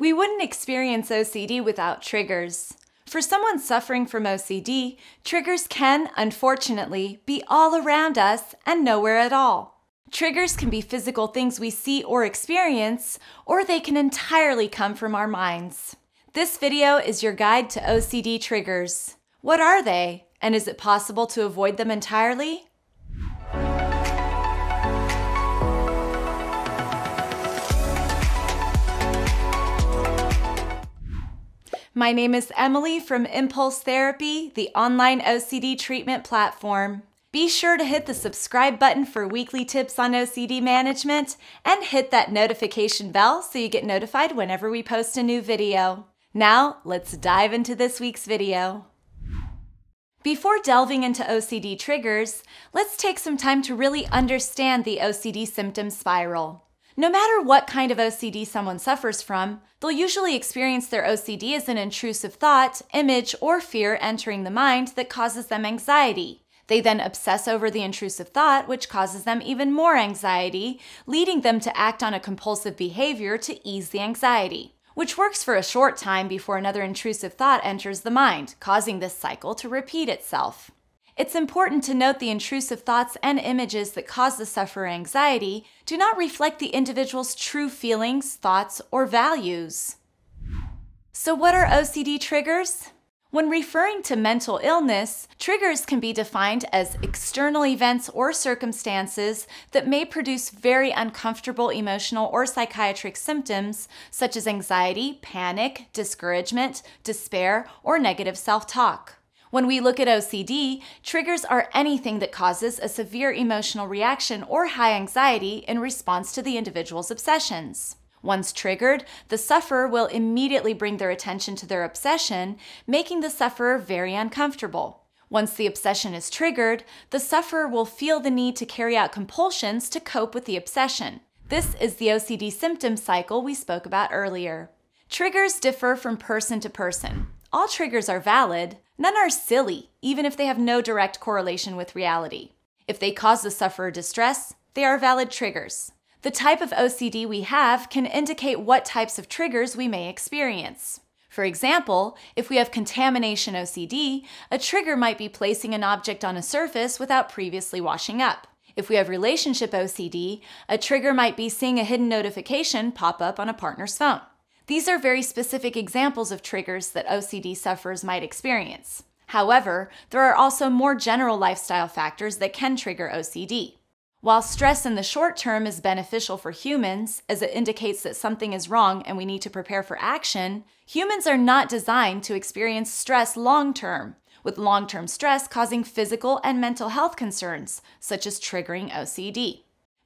We wouldn't experience OCD without triggers. For someone suffering from OCD, triggers can, unfortunately, be all around us and nowhere at all. Triggers can be physical things we see or experience, or they can entirely come from our minds. This video is your guide to OCD triggers. What are they, and is it possible to avoid them entirely? My name is Emily from Impulse Therapy, the online OCD treatment platform. Be sure to hit the subscribe button for weekly tips on OCD management and hit that notification bell so you get notified whenever we post a new video. Now, let's dive into this week's video. Before delving into OCD triggers, let's take some time to really understand the OCD symptom spiral. No matter what kind of OCD someone suffers from, they'll usually experience their OCD as an intrusive thought, image, or fear entering the mind that causes them anxiety. They then obsess over the intrusive thought, which causes them even more anxiety, leading them to act on a compulsive behavior to ease the anxiety, which works for a short time before another intrusive thought enters the mind, causing this cycle to repeat itself. It's important to note the intrusive thoughts and images that cause the sufferer anxiety do not reflect the individual's true feelings, thoughts, or values. So, what are OCD triggers? When referring to mental illness, triggers can be defined as external events or circumstances that may produce very uncomfortable emotional or psychiatric symptoms, such as anxiety, panic, discouragement, despair, or negative self talk. When we look at OCD, triggers are anything that causes a severe emotional reaction or high anxiety in response to the individual's obsessions. Once triggered, the sufferer will immediately bring their attention to their obsession, making the sufferer very uncomfortable. Once the obsession is triggered, the sufferer will feel the need to carry out compulsions to cope with the obsession. This is the OCD symptom cycle we spoke about earlier. Triggers differ from person to person. All triggers are valid, none are silly, even if they have no direct correlation with reality. If they cause the sufferer distress, they are valid triggers. The type of OCD we have can indicate what types of triggers we may experience. For example, if we have contamination OCD, a trigger might be placing an object on a surface without previously washing up. If we have relationship OCD, a trigger might be seeing a hidden notification pop up on a partner's phone. These are very specific examples of triggers that OCD sufferers might experience. However, there are also more general lifestyle factors that can trigger OCD. While stress in the short term is beneficial for humans, as it indicates that something is wrong and we need to prepare for action, humans are not designed to experience stress long term, with long term stress causing physical and mental health concerns, such as triggering OCD.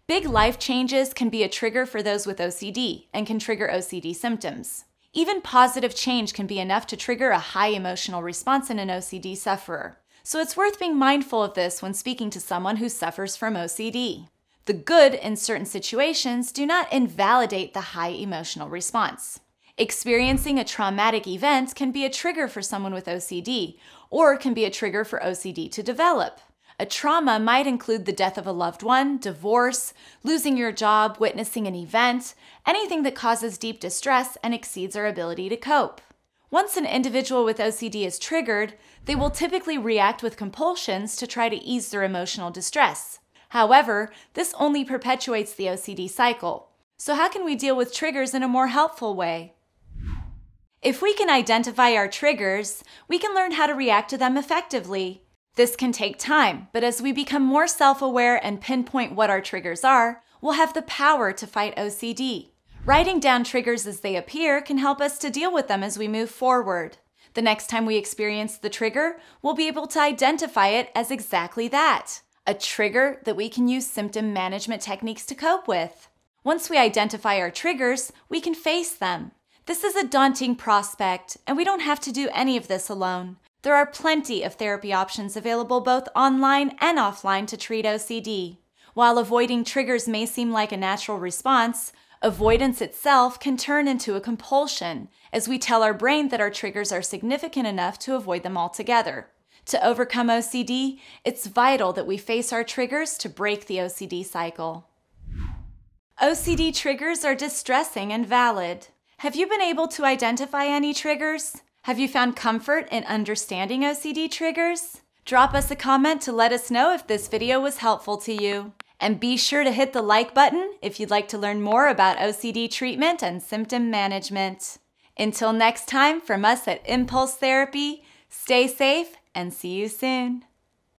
Big life changes can be a trigger for those with OCD and can trigger OCD symptoms. Even positive change can be enough to trigger a high emotional response in an OCD sufferer. So it's worth being mindful of this when speaking to someone who suffers from OCD. The good in certain situations do not invalidate the high emotional response. Experiencing a traumatic event can be a trigger for someone with OCD, or can be a trigger for OCD to develop. A trauma might include the death of a loved one, divorce, losing your job, witnessing an event, anything that causes deep distress and exceeds our ability to cope. Once an individual with OCD is triggered, they will typically react with compulsions to try to ease their emotional distress. However, this only perpetuates the OCD cycle. So, how can we deal with triggers in a more helpful way? If we can identify our triggers, we can learn how to react to them effectively. This can take time, but as we become more self aware and pinpoint what our triggers are, we'll have the power to fight OCD. Writing down triggers as they appear can help us to deal with them as we move forward. The next time we experience the trigger, we'll be able to identify it as exactly that a trigger that we can use symptom management techniques to cope with. Once we identify our triggers, we can face them. This is a daunting prospect, and we don't have to do any of this alone. There are plenty of therapy options available both online and offline to treat OCD. While avoiding triggers may seem like a natural response, avoidance itself can turn into a compulsion as we tell our brain that our triggers are significant enough to avoid them altogether. To overcome OCD, it's vital that we face our triggers to break the OCD cycle. OCD triggers are distressing and valid. Have you been able to identify any triggers? Have you found comfort in understanding OCD triggers? Drop us a comment to let us know if this video was helpful to you. And be sure to hit the like button if you'd like to learn more about OCD treatment and symptom management. Until next time, from us at Impulse Therapy, stay safe and see you soon.